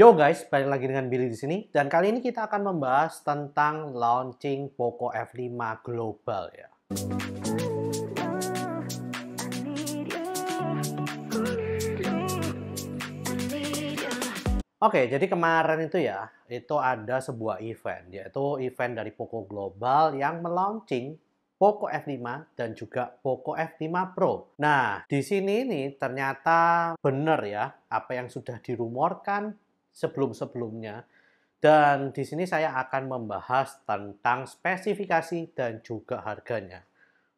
Yo guys, balik lagi dengan Billy di sini dan kali ini kita akan membahas tentang launching Poco F5 global ya. Oke, okay, jadi kemarin itu ya, itu ada sebuah event, yaitu event dari Poco Global yang melaunching Poco F5 dan juga Poco F5 Pro. Nah, di sini ini ternyata benar ya, apa yang sudah dirumorkan sebelum-sebelumnya. Dan di sini saya akan membahas tentang spesifikasi dan juga harganya.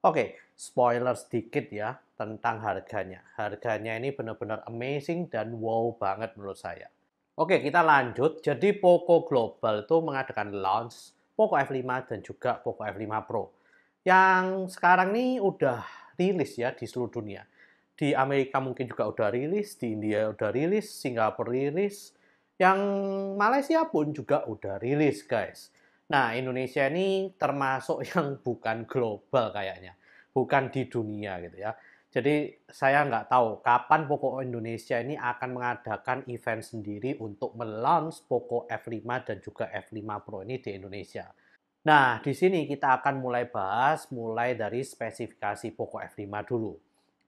Oke, spoiler sedikit ya tentang harganya. Harganya ini benar-benar amazing dan wow banget menurut saya. Oke, kita lanjut. Jadi Poco Global itu mengadakan launch Poco F5 dan juga Poco F5 Pro. Yang sekarang ini udah rilis ya di seluruh dunia. Di Amerika mungkin juga udah rilis, di India udah rilis, Singapura rilis, yang Malaysia pun juga udah rilis guys. Nah Indonesia ini termasuk yang bukan global kayaknya. Bukan di dunia gitu ya. Jadi saya nggak tahu kapan Poco Indonesia ini akan mengadakan event sendiri untuk melaunch Poco F5 dan juga F5 Pro ini di Indonesia. Nah, di sini kita akan mulai bahas mulai dari spesifikasi Poco F5 dulu.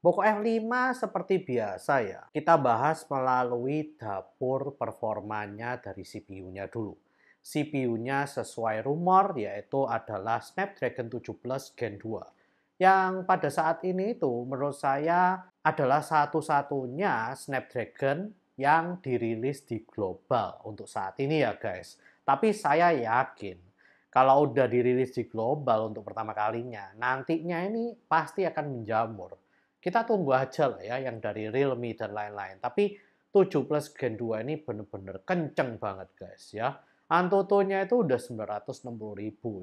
Poco F5 seperti biasa ya, kita bahas melalui dapur performanya dari CPU-nya dulu. CPU-nya sesuai rumor yaitu adalah Snapdragon 17 Gen 2 yang pada saat ini itu menurut saya adalah satu-satunya Snapdragon yang dirilis di global untuk saat ini ya guys. Tapi saya yakin kalau udah dirilis di global untuk pertama kalinya, nantinya ini pasti akan menjamur kita tunggu aja lah ya yang dari Realme dan lain-lain. Tapi 7 Plus Gen 2 ini bener-bener kenceng banget guys ya. Antutunya itu udah 960.000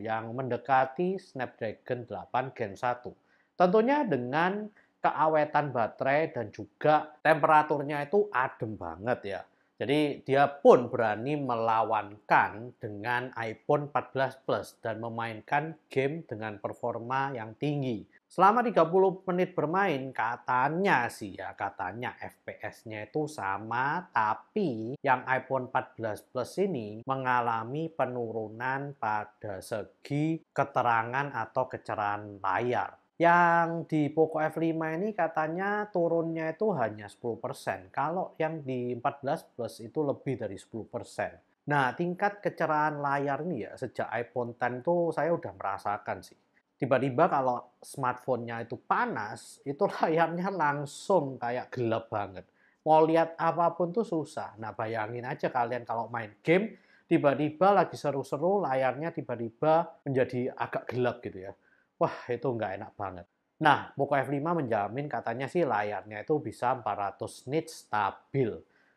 yang mendekati Snapdragon 8 Gen 1. Tentunya dengan keawetan baterai dan juga temperaturnya itu adem banget ya. Jadi dia pun berani melawankan dengan iPhone 14 Plus dan memainkan game dengan performa yang tinggi. Selama 30 menit bermain, katanya sih ya, katanya FPS-nya itu sama, tapi yang iPhone 14 Plus ini mengalami penurunan pada segi keterangan atau kecerahan layar. Yang di Poco F5 ini katanya turunnya itu hanya 10%. Kalau yang di 14 Plus itu lebih dari 10%. Nah, tingkat kecerahan layar ini ya, sejak iPhone 10 tuh saya udah merasakan sih tiba-tiba kalau smartphone-nya itu panas, itu layarnya langsung kayak gelap banget. Mau lihat apapun tuh susah. Nah bayangin aja kalian kalau main game, tiba-tiba lagi seru-seru layarnya tiba-tiba menjadi agak gelap gitu ya. Wah itu nggak enak banget. Nah, Poco F5 menjamin katanya sih layarnya itu bisa 400 nits stabil.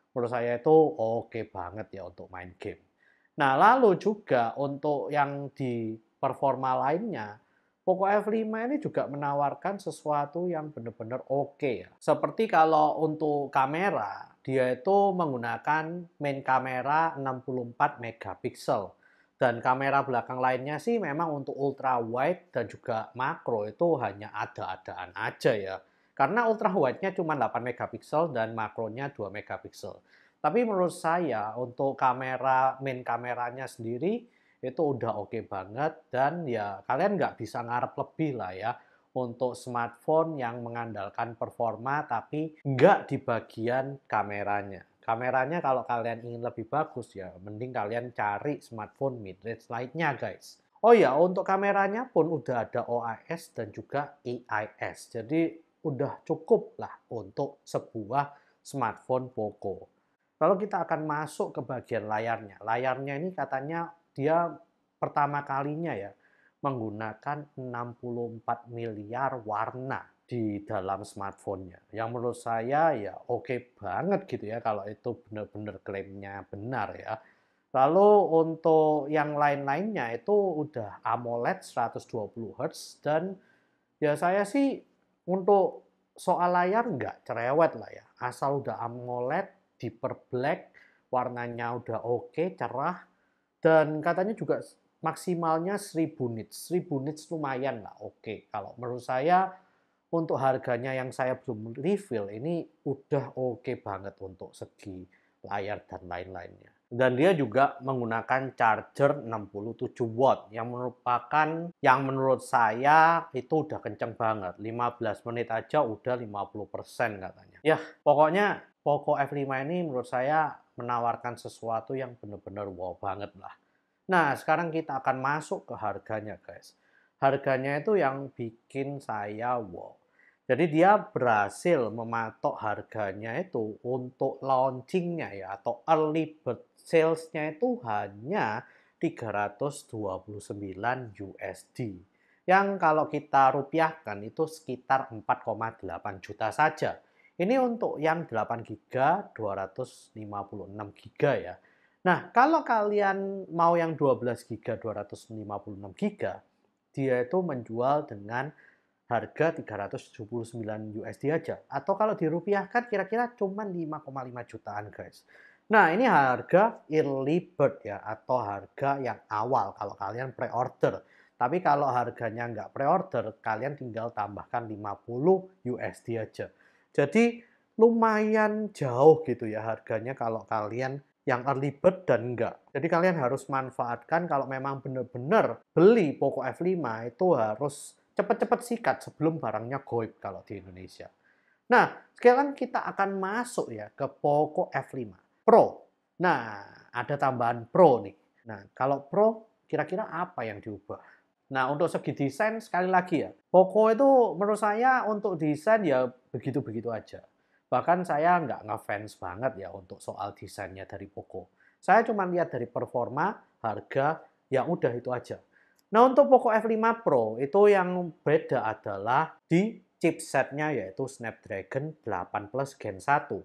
Menurut saya itu oke okay banget ya untuk main game. Nah, lalu juga untuk yang di performa lainnya, Poco F5 ini juga menawarkan sesuatu yang benar-benar oke okay ya. Seperti kalau untuk kamera, dia itu menggunakan main kamera 64 megapiksel dan kamera belakang lainnya sih memang untuk ultra wide dan juga makro itu hanya ada-adaan aja ya. Karena ultra wide-nya cuma 8 megapiksel dan makronya 2 megapiksel. Tapi menurut saya untuk kamera main kameranya sendiri itu udah oke okay banget dan ya kalian nggak bisa ngarep lebih lah ya untuk smartphone yang mengandalkan performa tapi nggak di bagian kameranya. Kameranya kalau kalian ingin lebih bagus ya mending kalian cari smartphone mid-range lainnya guys. Oh ya, untuk kameranya pun udah ada OIS dan juga EIS. Jadi udah cukup lah untuk sebuah smartphone Poco. Lalu kita akan masuk ke bagian layarnya. Layarnya ini katanya dia pertama kalinya ya menggunakan 64 miliar warna di dalam smartphone-nya. Yang menurut saya ya oke okay banget gitu ya kalau itu benar-benar klaimnya benar ya. Lalu untuk yang lain-lainnya itu udah AMOLED 120 Hz dan ya saya sih untuk soal layar nggak cerewet lah ya. Asal udah AMOLED, diper black, warnanya udah oke, okay, cerah, dan katanya juga maksimalnya 1000 nits. 1000 nits lumayan lah, oke. Kalau menurut saya untuk harganya yang saya belum refill ini udah oke banget untuk segi layar dan lain-lainnya. Dan dia juga menggunakan charger 67 watt yang merupakan yang menurut saya itu udah kenceng banget. 15 menit aja udah 50% katanya. Ya, pokoknya Poco F5 ini menurut saya menawarkan sesuatu yang benar-benar wow banget lah. Nah, sekarang kita akan masuk ke harganya, guys. Harganya itu yang bikin saya wow. Jadi dia berhasil mematok harganya itu untuk launchingnya ya atau early bird salesnya itu hanya 329 USD. Yang kalau kita rupiahkan itu sekitar 4,8 juta saja. Ini untuk yang 8 GB, 256 GB ya. Nah, kalau kalian mau yang 12 GB, 256 GB, dia itu menjual dengan harga 379 USD aja. Atau kalau dirupiahkan kira-kira cuma 5,5 jutaan guys. Nah ini harga early bird ya atau harga yang awal kalau kalian pre-order. Tapi kalau harganya nggak pre-order, kalian tinggal tambahkan 50 USD aja. Jadi lumayan jauh gitu ya harganya kalau kalian yang early bird dan enggak. Jadi kalian harus manfaatkan kalau memang benar-benar beli Poco F5 itu harus cepat-cepat sikat sebelum barangnya goib kalau di Indonesia. Nah, sekarang kita akan masuk ya ke Poco F5 Pro. Nah, ada tambahan Pro nih. Nah, kalau Pro kira-kira apa yang diubah? Nah, untuk segi desain sekali lagi ya, Poco itu menurut saya untuk desain ya begitu-begitu aja. Bahkan saya nggak ngefans banget ya untuk soal desainnya dari Poco. Saya cuma lihat dari performa, harga, ya udah itu aja. Nah, untuk Poco F5 Pro itu yang beda adalah di chipsetnya yaitu Snapdragon 8 Plus Gen 1.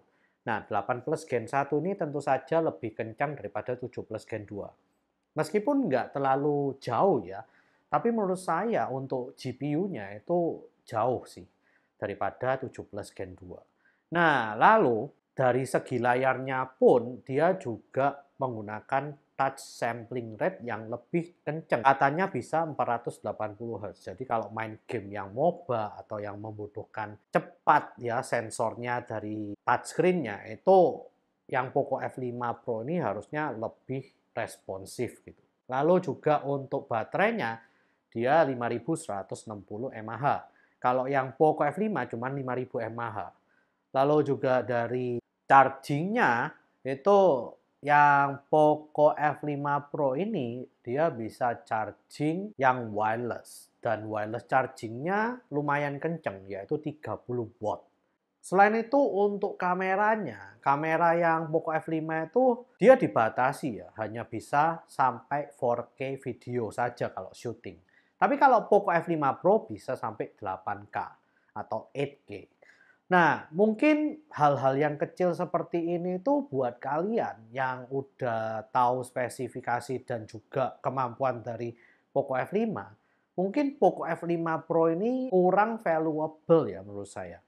Nah, 8 Plus Gen 1 ini tentu saja lebih kencang daripada 7 Plus Gen 2. Meskipun nggak terlalu jauh ya, tapi menurut saya untuk GPU-nya itu jauh sih daripada 17 Gen 2. Nah, lalu dari segi layarnya pun dia juga menggunakan touch sampling rate yang lebih kenceng. Katanya bisa 480 Hz. Jadi kalau main game yang MOBA atau yang membutuhkan cepat ya sensornya dari touchscreen-nya itu yang Poco F5 Pro ini harusnya lebih responsif gitu. Lalu juga untuk baterainya dia 5160 mAh. Kalau yang Poco F5 cuma 5000 mAh. Lalu juga dari chargingnya itu yang Poco F5 Pro ini dia bisa charging yang wireless dan wireless chargingnya lumayan kenceng yaitu 30 watt. Selain itu untuk kameranya, kamera yang Poco F5 itu dia dibatasi ya, hanya bisa sampai 4K video saja kalau syuting. Tapi kalau Poco F5 Pro bisa sampai 8K atau 8K. Nah, mungkin hal-hal yang kecil seperti ini itu buat kalian yang udah tahu spesifikasi dan juga kemampuan dari Poco F5, mungkin Poco F5 Pro ini kurang valuable ya menurut saya.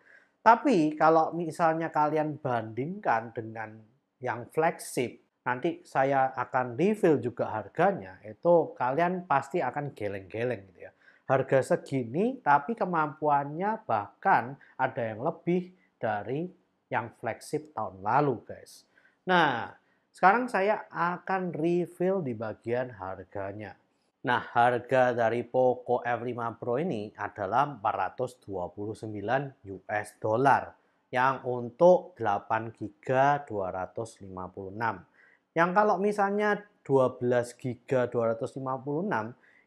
Tapi kalau misalnya kalian bandingkan dengan yang flagship nanti saya akan refill juga harganya, itu kalian pasti akan geleng-geleng gitu ya. Harga segini tapi kemampuannya bahkan ada yang lebih dari yang flagship tahun lalu guys. Nah, sekarang saya akan refill di bagian harganya. Nah, harga dari Poco F5 Pro ini adalah 429 US dollar yang untuk 8 giga 256 yang kalau misalnya 12 giga 256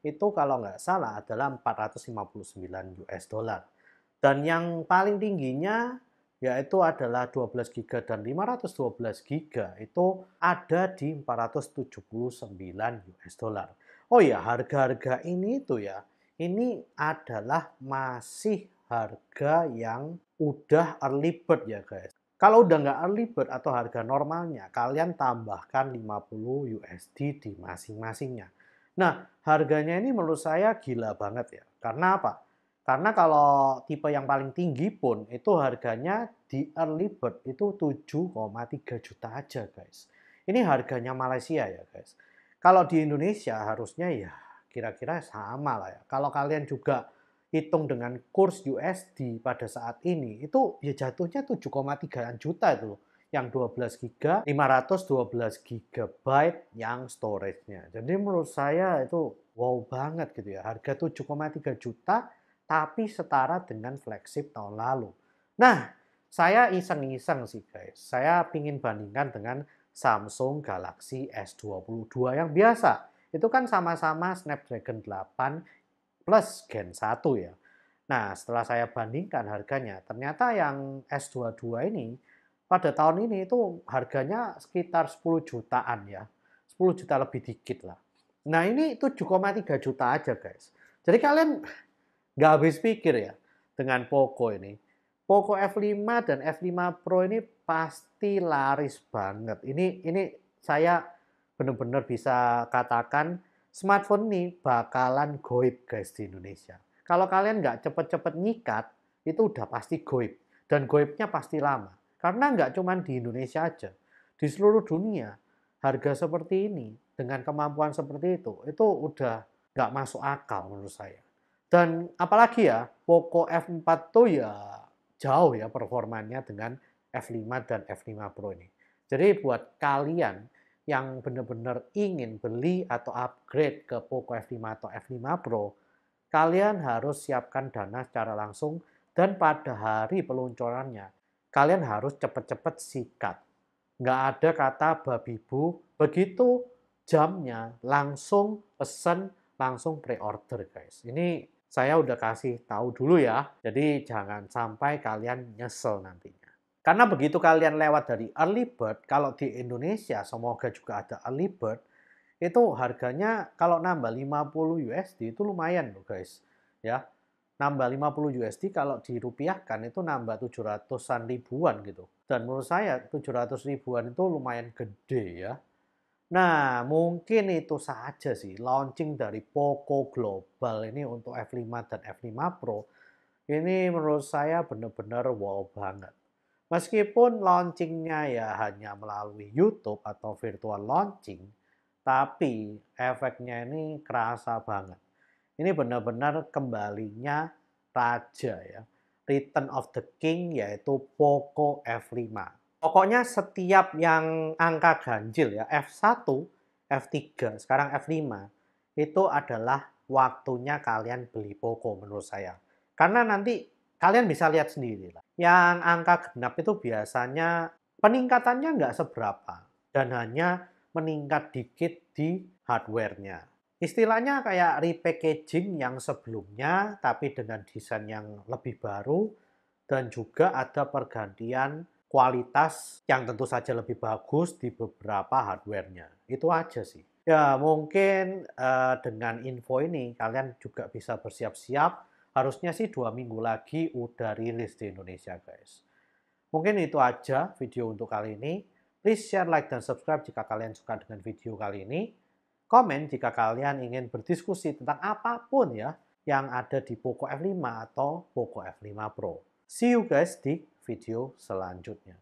itu kalau nggak salah adalah 459 US dollar. Dan yang paling tingginya yaitu adalah 12 giga dan 512 giga itu ada di 479 US dollar. Oh ya, harga-harga ini itu ya, ini adalah masih harga yang udah early bird ya guys. Kalau udah nggak early bird atau harga normalnya, kalian tambahkan 50 USD di masing-masingnya. Nah, harganya ini menurut saya gila banget ya. Karena apa? Karena kalau tipe yang paling tinggi pun itu harganya di early bird itu 7,3 juta aja guys. Ini harganya Malaysia ya guys. Kalau di Indonesia harusnya ya kira-kira sama lah ya. Kalau kalian juga hitung dengan kurs USD pada saat ini itu ya jatuhnya 7,3 juta itu loh yang 12 giga, 512 gigabyte yang storage-nya. Jadi menurut saya itu wow banget gitu ya. Harga 7,3 juta tapi setara dengan flagship tahun lalu. Nah, saya iseng-iseng sih guys. Saya pingin bandingkan dengan Samsung Galaxy S22 yang biasa. Itu kan sama-sama Snapdragon 8 plus Gen 1 ya. Nah, setelah saya bandingkan harganya, ternyata yang S22 ini pada tahun ini itu harganya sekitar 10 jutaan ya. 10 juta lebih dikit lah. Nah, ini 7,3 juta aja guys. Jadi kalian nggak habis pikir ya dengan Poco ini. Poco F5 dan F5 Pro ini pasti laris banget. Ini ini saya benar-benar bisa katakan smartphone ini bakalan goib guys di Indonesia. Kalau kalian nggak cepet-cepet nyikat, itu udah pasti goib. Dan goibnya pasti lama. Karena nggak cuma di Indonesia aja. Di seluruh dunia, harga seperti ini, dengan kemampuan seperti itu, itu udah nggak masuk akal menurut saya. Dan apalagi ya, Poco F4 itu ya jauh ya performanya dengan F5 dan F5 Pro ini. Jadi buat kalian yang benar-benar ingin beli atau upgrade ke Poco F5 atau F5 Pro, kalian harus siapkan dana secara langsung dan pada hari peluncurannya, kalian harus cepat-cepat sikat. Nggak ada kata babi bu, begitu jamnya langsung pesan langsung pre-order guys. Ini saya udah kasih tahu dulu ya, jadi jangan sampai kalian nyesel nantinya. Karena begitu kalian lewat dari early bird, kalau di Indonesia semoga juga ada early bird, itu harganya kalau nambah 50 USD itu lumayan loh guys. Ya, nambah 50 USD kalau dirupiahkan itu nambah 700-an ribuan gitu. Dan menurut saya 700 ribuan itu lumayan gede ya. Nah, mungkin itu saja sih launching dari Poco Global ini untuk F5 dan F5 Pro. Ini menurut saya benar-benar wow banget. Meskipun launchingnya ya hanya melalui YouTube atau virtual launching, tapi efeknya ini kerasa banget. Ini benar-benar kembalinya raja ya. Return of the King yaitu Poco F5. Pokoknya setiap yang angka ganjil ya F1, F3, sekarang F5 itu adalah waktunya kalian beli Poco menurut saya. Karena nanti kalian bisa lihat sendiri lah yang angka genap itu biasanya peningkatannya nggak seberapa dan hanya meningkat dikit di hardware-nya. Istilahnya kayak repackaging yang sebelumnya tapi dengan desain yang lebih baru dan juga ada pergantian kualitas yang tentu saja lebih bagus di beberapa hardware-nya. Itu aja sih. Ya mungkin uh, dengan info ini kalian juga bisa bersiap-siap Harusnya sih dua minggu lagi udah rilis di Indonesia guys. Mungkin itu aja video untuk kali ini. Please share, like, dan subscribe jika kalian suka dengan video kali ini. Komen jika kalian ingin berdiskusi tentang apapun ya yang ada di Poco F5 atau Poco F5 Pro. See you guys di video selanjutnya.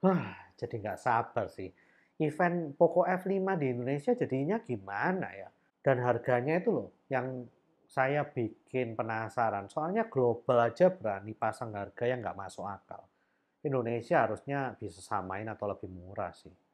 Huh, jadi nggak sabar sih. Event Poco F5 di Indonesia jadinya gimana ya? Dan harganya itu loh yang saya bikin penasaran. Soalnya global aja berani pasang harga yang nggak masuk akal. Indonesia harusnya bisa samain atau lebih murah sih.